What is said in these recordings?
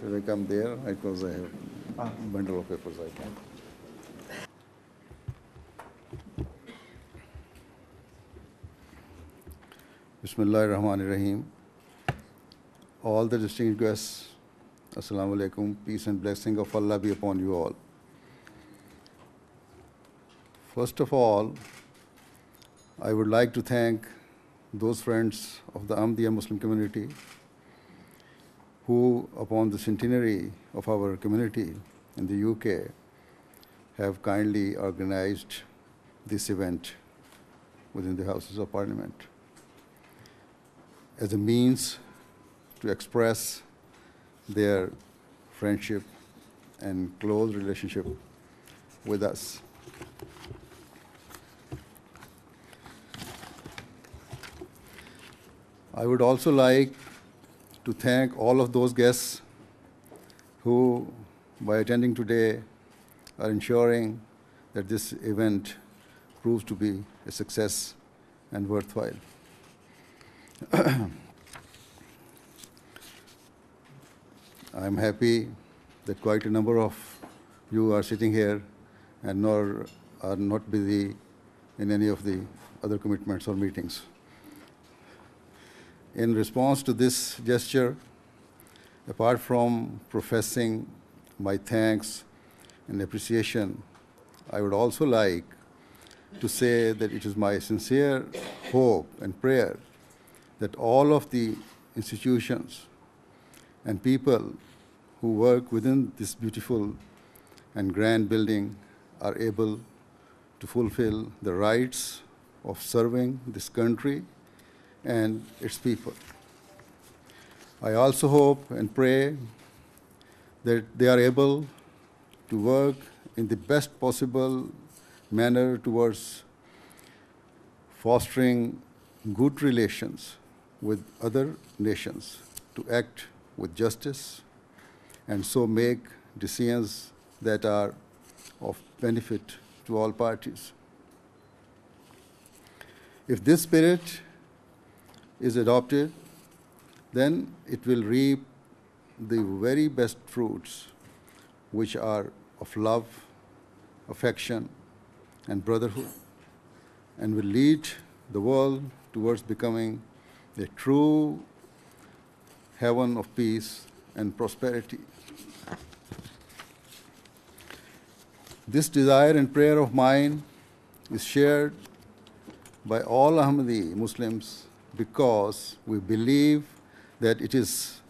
Should I come there? Because I have a bundle of papers I have. Rahim. All the distinguished guests, Assalamu alaikum, peace and blessing of Allah be upon you all. First of all, I would like to thank those friends of the Ahmadiyya Muslim community who, upon the centenary of our community in the UK, have kindly organized this event within the Houses of Parliament as a means to express their friendship and close relationship with us. I would also like to thank all of those guests who, by attending today, are ensuring that this event proves to be a success and worthwhile. I'm happy that quite a number of you are sitting here and nor are not busy in any of the other commitments or meetings. In response to this gesture, apart from professing my thanks and appreciation, I would also like to say that it is my sincere hope and prayer that all of the institutions and people who work within this beautiful and grand building are able to fulfill the rights of serving this country and its people. I also hope and pray that they are able to work in the best possible manner towards fostering good relations with other nations to act with justice and so make decisions that are of benefit to all parties. If this spirit is adopted, then it will reap the very best fruits, which are of love, affection, and brotherhood, and will lead the world towards becoming a true heaven of peace and prosperity. This desire and prayer of mine is shared by all Ahmadi Muslims because we believe that it is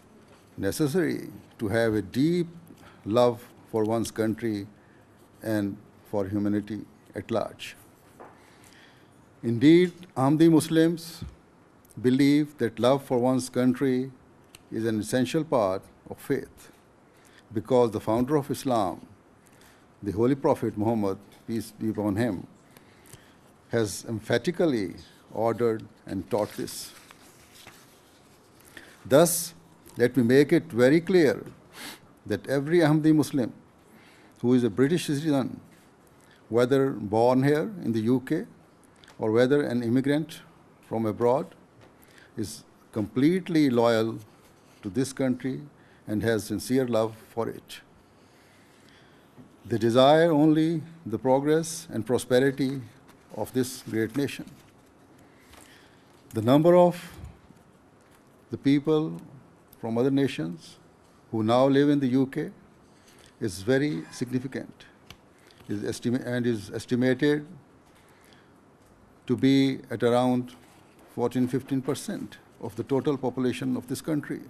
necessary to have a deep love for one's country and for humanity at large. Indeed, Ahmadi Muslims believe that love for one's country is an essential part of faith because the founder of Islam, the Holy Prophet Muhammad, peace be upon him, has emphatically ordered, and taught this. Thus, let me make it very clear that every Ahmadi Muslim who is a British citizen, whether born here in the UK or whether an immigrant from abroad, is completely loyal to this country and has sincere love for it. They desire only the progress and prosperity of this great nation the number of the people from other nations who now live in the UK is very significant is and is estimated to be at around 14 15% of the total population of this country.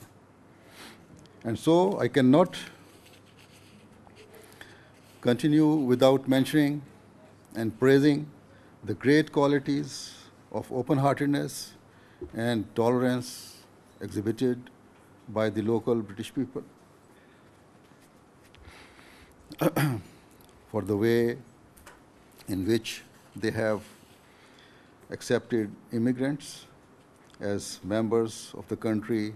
And so I cannot continue without mentioning and praising the great qualities of open-heartedness and tolerance exhibited by the local British people for the way in which they have accepted immigrants as members of the country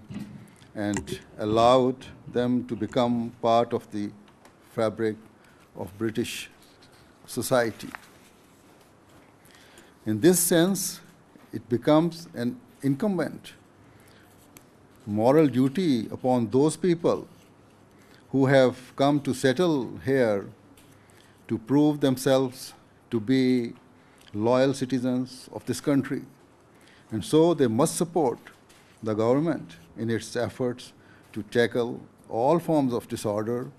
and allowed them to become part of the fabric of British society. In this sense, it becomes an incumbent moral duty upon those people who have come to settle here to prove themselves to be loyal citizens of this country. And so they must support the government in its efforts to tackle all forms of disorder